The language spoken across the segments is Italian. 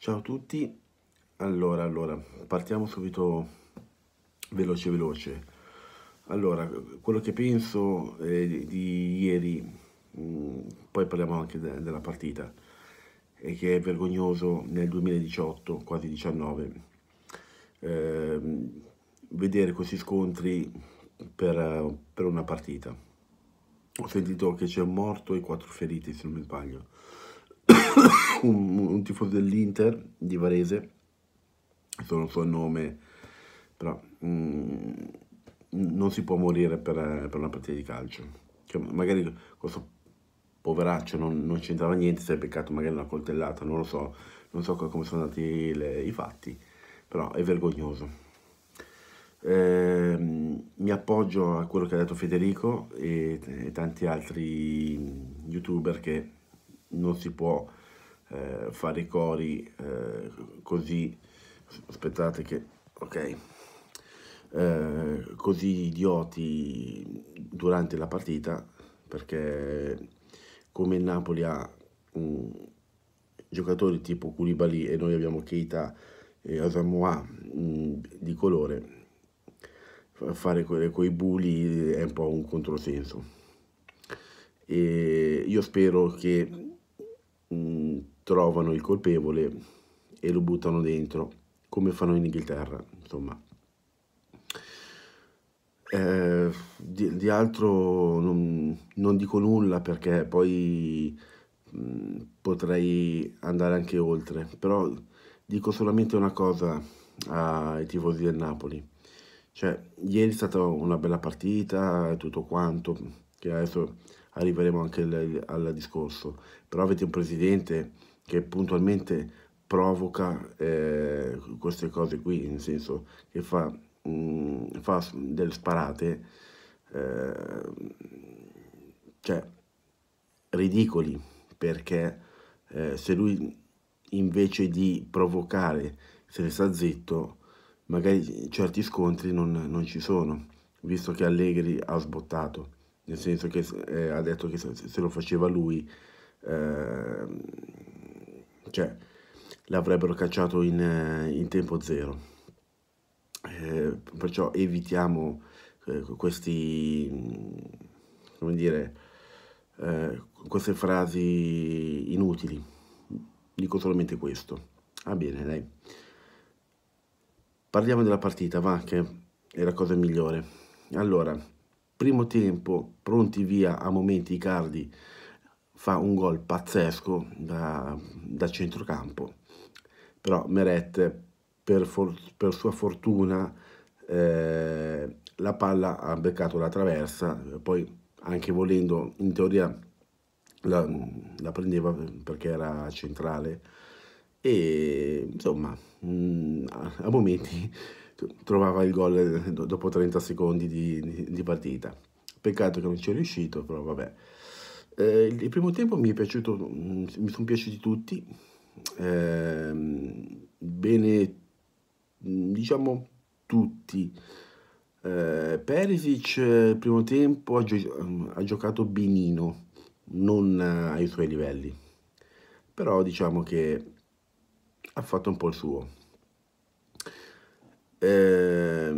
Ciao a tutti, allora, allora, partiamo subito veloce veloce. Allora, quello che penso eh, di, di, ieri, mh, mm, poi parliamo anche de della partita, è che è vergognoso nel 2018, quasi 19, eh, vedere questi scontri per, per una partita. Ho sentito che c'è un morto e quattro feriti, se non mi sbaglio. un, un tifoso dell'Inter di Varese, sono il suo nome, però mm, non si può morire per, per, una partita di calcio. Cioè, magari questo poveraccio non, non c'entrava niente, si è beccato magari una coltellata, non lo so, non so come sono andati le, i fatti, però è vergognoso. Eh, mi appoggio a quello che ha detto Federico e, e tanti altri mm, youtuber che non si può eh, fare i cori eh, così aspettate che ok eh, così idioti durante la partita perché come il Napoli ha mh, giocatori tipo Koulibaly e noi abbiamo Keita e Osamoa di colore fare que quei bulli è un po' un controsenso e io spero che mh, trovano il colpevole e lo buttano dentro, come fanno in Inghilterra, insomma. Eh, di, di, altro non, non, dico nulla perché poi mh, mm, potrei andare anche oltre, però dico solamente una cosa ai tifosi del Napoli. Cioè, ieri è stata una bella partita e tutto quanto, che adesso arriveremo anche al, al discorso, però avete un presidente che puntualmente provoca eh, queste cose qui, nel senso che fa, mh, mm, fa delle sparate, eh, cioè ridicoli, perché eh, se lui invece di provocare, se ne sta zitto, magari certi scontri non, non ci sono, visto che Allegri ha sbottato, nel senso che eh, ha detto che se, se lo faceva lui ehm, cioè l'avrebbero cacciato in, eh, in tempo zero. Eh, perciò evitiamo eh, questi, mm, come dire, eh, queste frasi inutili. Dico solamente questo. Va ah, bene, dai. Parliamo della partita, va, che è la cosa migliore. Allora, primo tempo, pronti via a momenti cardi fa un gol pazzesco da, da centrocampo. Però Meret, per, for, per sua fortuna, eh, la palla ha beccato la traversa, poi anche volendo, in teoria la, la prendeva perché era centrale e insomma mh, mm, a momenti trovava il gol eh, dopo 30 secondi di, di, di partita. Peccato che non ci è riuscito, però vabbè. Eh, il primo tempo mi è piaciuto, mm, mi sono piaciuti tutti, eh, bene, mm, diciamo tutti. Eh, Perisic il eh, primo tempo ha, gio mm, ha giocato benino, non ai suoi livelli, però diciamo che ha fatto un po' il suo. Eh,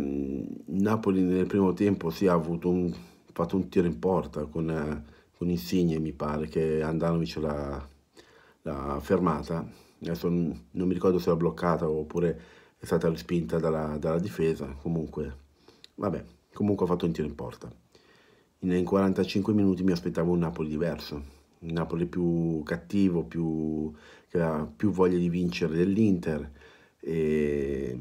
Napoli nel primo tempo si sì, ha avuto un, fatto un tiro in porta con eh, con Insigne mi pare che Andanovic ce l'ha fermata adesso non mi ricordo se l'ha bloccata oppure è stata respinta dalla, dalla difesa comunque vabbè comunque ha fatto un tiro in porta in 45 minuti mi aspettavo un Napoli diverso un Napoli più cattivo più, che ha più voglia di vincere dell'Inter per,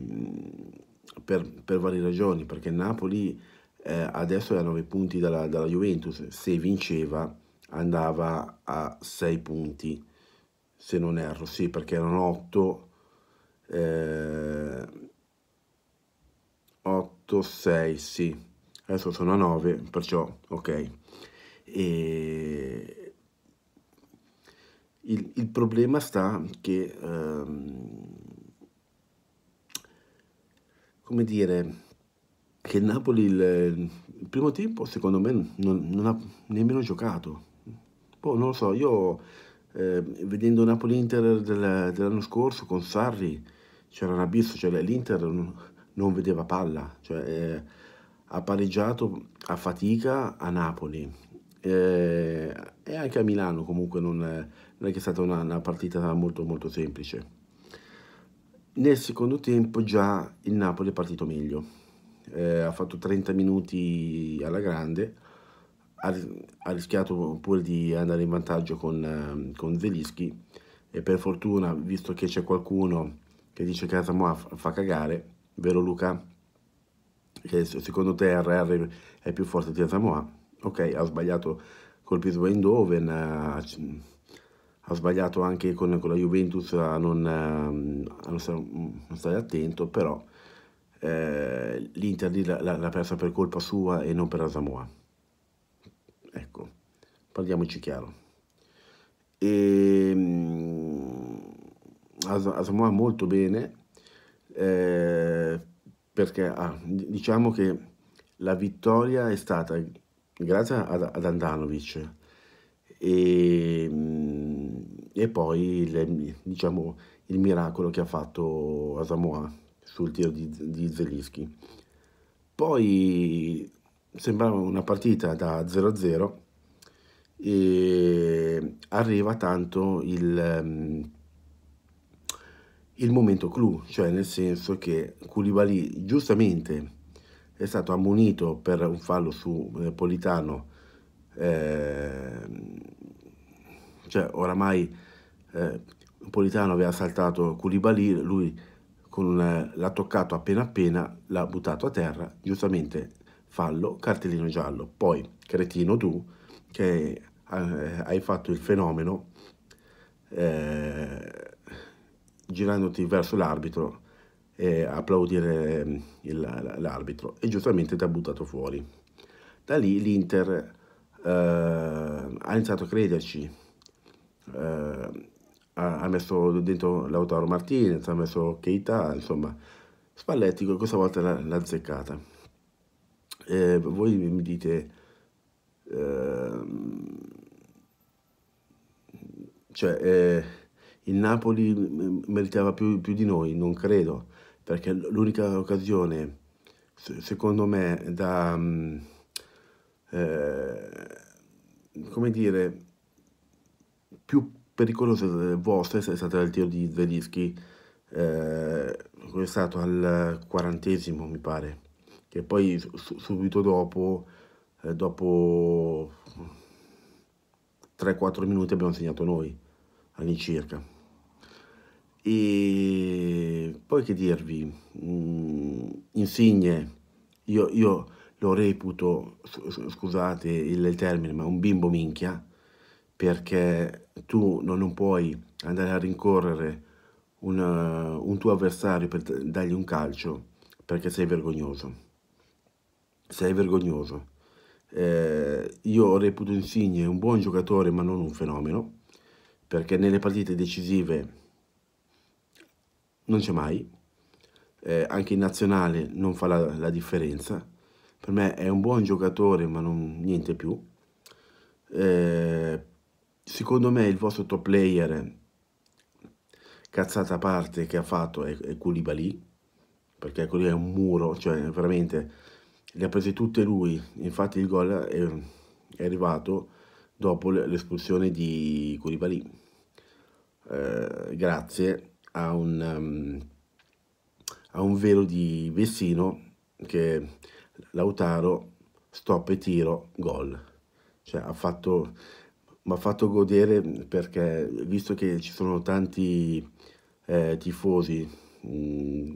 per varie ragioni perché Napoli eh, adesso erano 9 punti dalla, dalla, Juventus, se vinceva andava a 6 punti, se non erro, sì perché erano 8, eh, 8, 6, sì, adesso sono a 9, perciò ok. E il, il problema sta che, ehm, come dire, che il Napoli il, il primo tempo secondo me non, non, ha nemmeno giocato. Poi boh, non lo so, io eh, vedendo Napoli-Inter dell'anno scorso con Sarri c'era un abisso, cioè l'Inter non, non, vedeva palla, cioè, eh, ha pareggiato a fatica a Napoli eh, e anche a Milano comunque non è, non è che è stata una, una partita molto molto semplice. Nel secondo tempo già il Napoli è partito meglio eh, ha fatto 30 minuti alla grande, ha, ha, rischiato pure di andare in vantaggio con, ehm, con Zelischi e per fortuna, visto che c'è qualcuno che dice che Asamoah fa cagare, vero Luca? Che secondo te RR è più forte di Asamoah? Ok, ha sbagliato col Piso Eindhoven, ha, ha sbagliato anche con, con, la Juventus a non, ehm, a non stare attento, però eh, l'Inter l'ha persa per colpa sua e non per Asamoa. Ecco, parliamoci chiaro. E, ehm, Asamoa molto bene eh, perché ah, diciamo che la vittoria è stata grazie ad, ad Andanovic e, ehm, e poi le, diciamo, il miracolo che ha fatto Asamoa sul tiro di, di Zelischi. Poi sembrava una partita da 0-0 e arriva tanto il, ehm, il momento clou, cioè nel senso che Koulibaly giustamente è stato ammonito per un fallo su eh, Politano, eh, cioè oramai eh, Politano aveva saltato Koulibaly, lui con, eh, l'ha toccato appena appena, l'ha buttato a terra, giustamente fallo, cartellino giallo. Poi, cretino tu, che eh, hai fatto il fenomeno eh, girandoti verso l'arbitro e applaudire ehm, l'arbitro e giustamente ti ha buttato fuori. Da lì l'Inter eh, ha iniziato a crederci, eh, ha, messo dentro Lautaro Martinez, ha messo Keita, insomma, Spalletti questa volta l'ha, azzeccata. Eh, voi mi dite, eh, cioè, eh, il Napoli meritava più, più, di noi, non credo, perché l'unica occasione, secondo me, da... Mm, eh, come dire, più pericolose eh, delle è stato il tiro di Zelischi, eh, è stato al quarantesimo mi pare, che poi su, subito dopo, eh, dopo 3-4 minuti abbiamo segnato noi all'incirca. E poi che dirvi, mh, mm, Insigne, io, io lo reputo, scusate il termine, ma un bimbo minchia, perché tu non puoi andare a rincorrere una, eh, un tuo avversario per dargli un calcio perché sei vergognoso. Sei vergognoso. Eh, io reputo Insigne un buon giocatore ma non un fenomeno perché nelle partite decisive non c'è mai, eh, anche in nazionale non fa la, la, differenza, per me è un buon giocatore ma non, niente più, eh, secondo me il vostro top player cazzata a parte che ha fatto è, è Koulibaly perché quello è un muro cioè veramente le ha prese tutte lui infatti il gol è, è arrivato dopo l'espulsione di Koulibaly eh, grazie a un, um, a un velo di Vessino che Lautaro stop e tiro gol cioè ha fatto mi ha fatto godere perché visto che ci sono tanti eh, tifosi, mh, mm,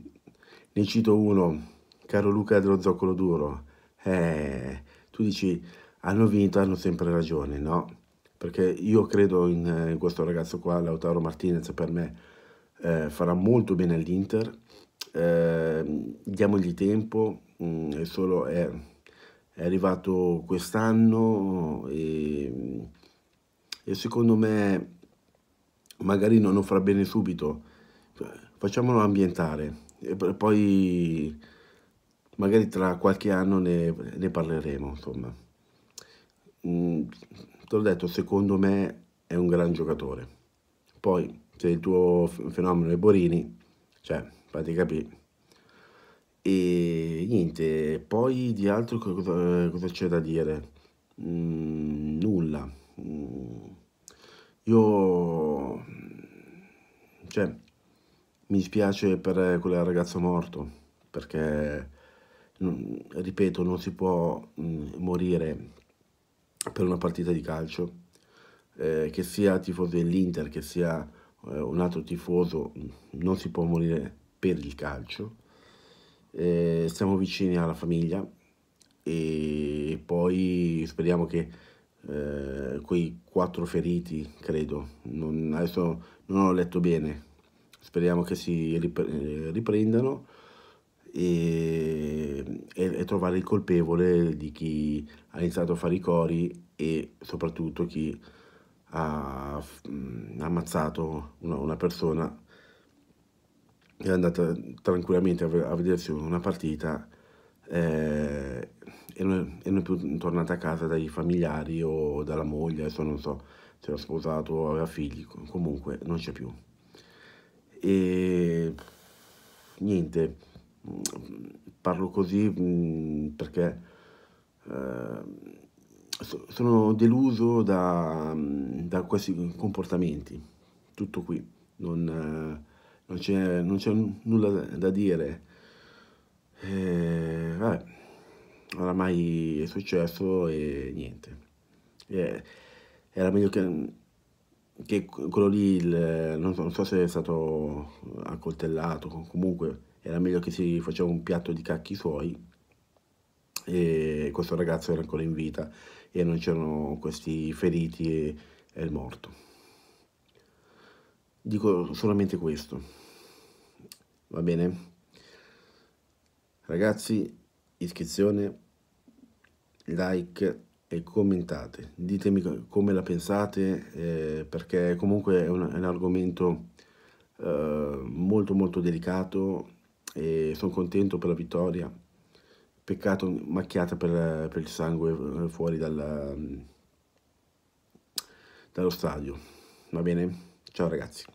ne cito uno, caro Luca dello Zoccolo Duro, eh, tu dici hanno vinto, hanno sempre ragione, no? Perché io credo in, in questo ragazzo qua, Lautaro Martinez, per me eh, farà molto bene all'Inter, ehm, diamogli tempo, mh, mm, è solo... È, è arrivato quest'anno e e secondo me magari non lo farà bene subito. Cioè, facciamolo ambientare e poi magari tra qualche anno ne, ne parleremo, insomma. Mm, te l'ho detto, secondo me è un gran giocatore. Poi, se il tuo fenomeno è Borini, cioè, fatti capire. E niente, poi di altro cosa, cosa c'è da dire? Mm, nulla io... Cioè, mi dispiace per quel ragazzo morto, perché, ripeto, non si può mm, morire per una partita di calcio, eh, che sia tifoso dell'Inter, che sia eh, un altro tifoso, mm, non si può morire per il calcio. Eh, siamo vicini alla famiglia e poi speriamo che eh, quei quattro feriti, credo. Non, adesso non ho letto bene. Speriamo che si eh, riprendano e, e, e trovare il colpevole di chi ha iniziato a fare i cori e soprattutto chi ha, mh, mm, ammazzato una, una persona è andata tranquillamente a, vedersi una partita eh, e non è, e non è più tornata a casa dai familiari o dalla moglie, adesso non so se era sposato aveva figli, comunque non c'è più. E niente, parlo così perché eh, sono deluso da, da, questi comportamenti, tutto qui, non, non c'è nulla da dire. E, eh, vabbè oramai è successo e niente. E era meglio che, che quello lì, il, non, so, non, so, se è stato accoltellato, comunque era meglio che si faceva un piatto di cacchi suoi e questo ragazzo era ancora in vita e non c'erano questi feriti e, e il morto. Dico solamente questo, va bene? Ragazzi, iscrizione like e commentate, ditemi come la pensate eh, perché comunque è un, è un argomento eh, molto molto delicato e sono contento per la vittoria, peccato macchiata per, per il sangue eh, fuori dalla, mm, dallo stadio, va bene? Ciao ragazzi.